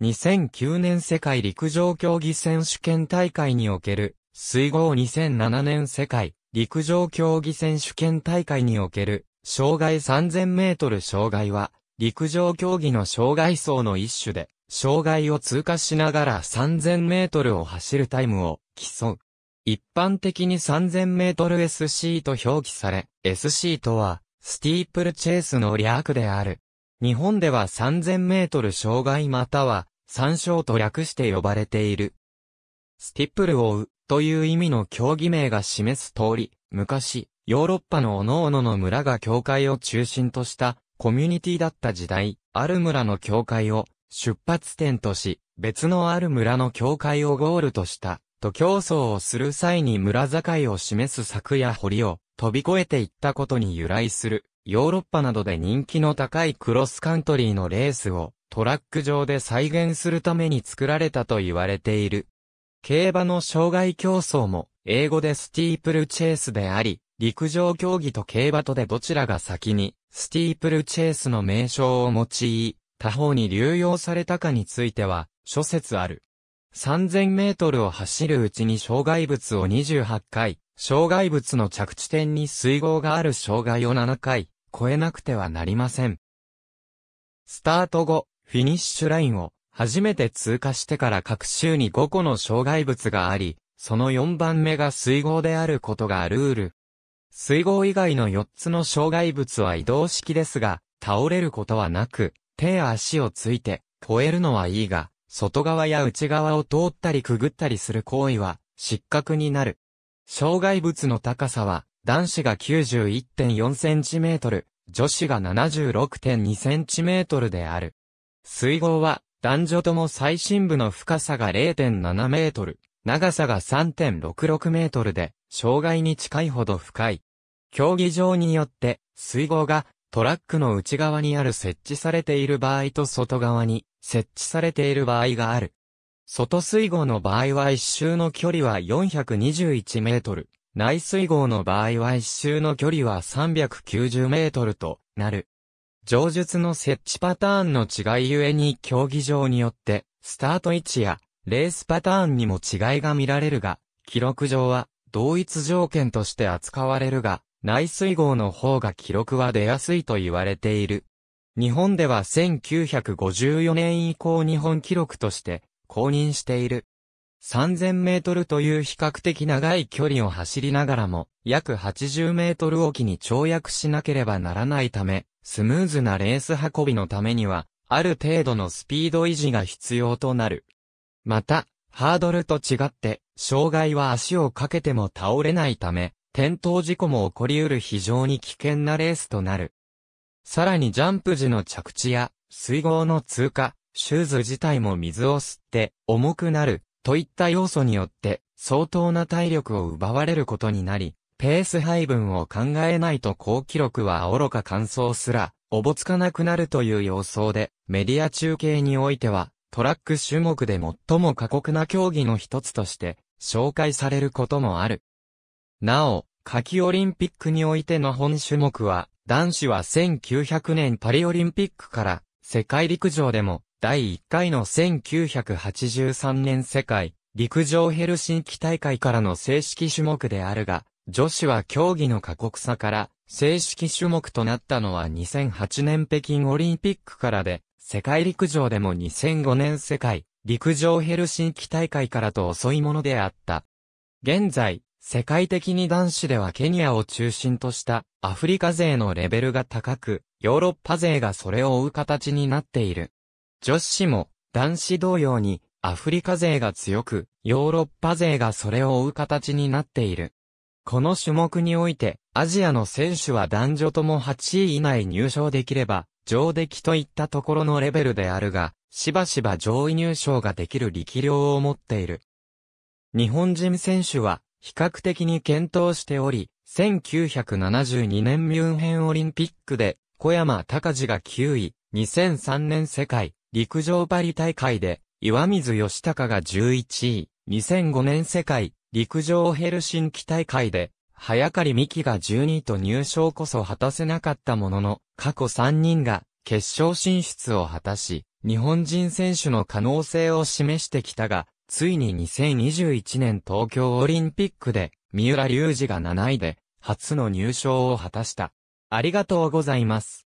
2009年世界陸上競技選手権大会における、水郷2007年世界陸上競技選手権大会における、障害3000メートル障害は、陸上競技の障害層の一種で、障害を通過しながら3000メートルを走るタイムを競う。一般的に3000メートル SC と表記され、SC とは、スティープルチェイスの略である。日本では3000メートル障害または参照と略して呼ばれている。スティップルを追うという意味の競技名が示す通り、昔、ヨーロッパの各々の村が教会を中心としたコミュニティだった時代、ある村の教会を出発点とし、別のある村の教会をゴールとしたと競争をする際に村境を示す柵や堀を飛び越えていったことに由来する、ヨーロッパなどで人気の高いクロスカントリーのレースをトラック上で再現するために作られたと言われている。競馬の障害競争も、英語でスティープルチェイスであり、陸上競技と競馬とでどちらが先に、スティープルチェイスの名称を用い、他方に流用されたかについては、諸説ある。3000メートルを走るうちに障害物を28回、障害物の着地点に水合がある障害を7回、超えなくてはなりません。スタート後、フィニッシュラインを初めて通過してから各周に5個の障害物があり、その4番目が水合であることがルール。水合以外の4つの障害物は移動式ですが、倒れることはなく、手や足をついて、越えるのはいいが、外側や内側を通ったりくぐったりする行為は、失格になる。障害物の高さは、男子が 91.4cm、女子が 76.2cm である。水濠は、男女とも最深部の深さが0.7メートル、長さが3.66メートルで、障害に近いほど深い。競技場によって、水濠がトラックの内側にある設置されている場合と外側に設置されている場合がある。外水濠の場合は一周の距離は421メートル、内水濠の場合は一周の距離は390メートルとなる。上述の設置パターンの違いゆえに競技場によって、スタート位置や、レースパターンにも違いが見られるが、記録上は、同一条件として扱われるが、内水号の方が記録は出やすいと言われている。日本では1954年以降日本記録として公認している。3000メートルという比較的長い距離を走りながらも、約80メートルおきに跳躍しなければならないため、スムーズなレース運びのためには、ある程度のスピード維持が必要となる。また、ハードルと違って、障害は足をかけても倒れないため、転倒事故も起こり得る非常に危険なレースとなる。さらにジャンプ時の着地や、水濠の通過、シューズ自体も水を吸って重くなる、といった要素によって相当な体力を奪われることになり、ペース配分を考えないと高記録は愚か乾燥すら、おぼつかなくなるという様相で、メディア中継においては、トラック種目で最も過酷な競技の一つとして、紹介されることもある。なお、夏季オリンピックにおいての本種目は、男子は1900年パリオリンピックから、世界陸上でも、第1回の1983年世界、陸上ヘルシンキ大会からの正式種目であるが、女子は競技の過酷さから正式種目となったのは2008年北京オリンピックからで、世界陸上でも2005年世界陸上ヘルシンキ大会からと遅いものであった。現在、世界的に男子ではケニアを中心としたアフリカ勢のレベルが高く、ヨーロッパ勢がそれを追う形になっている。女子も男子同様にアフリカ勢が強く、ヨーロッパ勢がそれを追う形になっている。この種目において、アジアの選手は男女とも8位以内入賞できれば、上出来といったところのレベルであるが、しばしば上位入賞ができる力量を持っている。日本人選手は、比較的に検討しており、1972年ミュンヘンオリンピックで、小山隆が9位、2003年世界陸上パリ大会で、岩水義隆が11位、2005年世界陸上ヘルシンキ大会で、早狩美希が12位と入賞こそ果たせなかったものの、過去3人が決勝進出を果たし、日本人選手の可能性を示してきたが、ついに2021年東京オリンピックで、三浦龍司が7位で、初の入賞を果たした。ありがとうございます。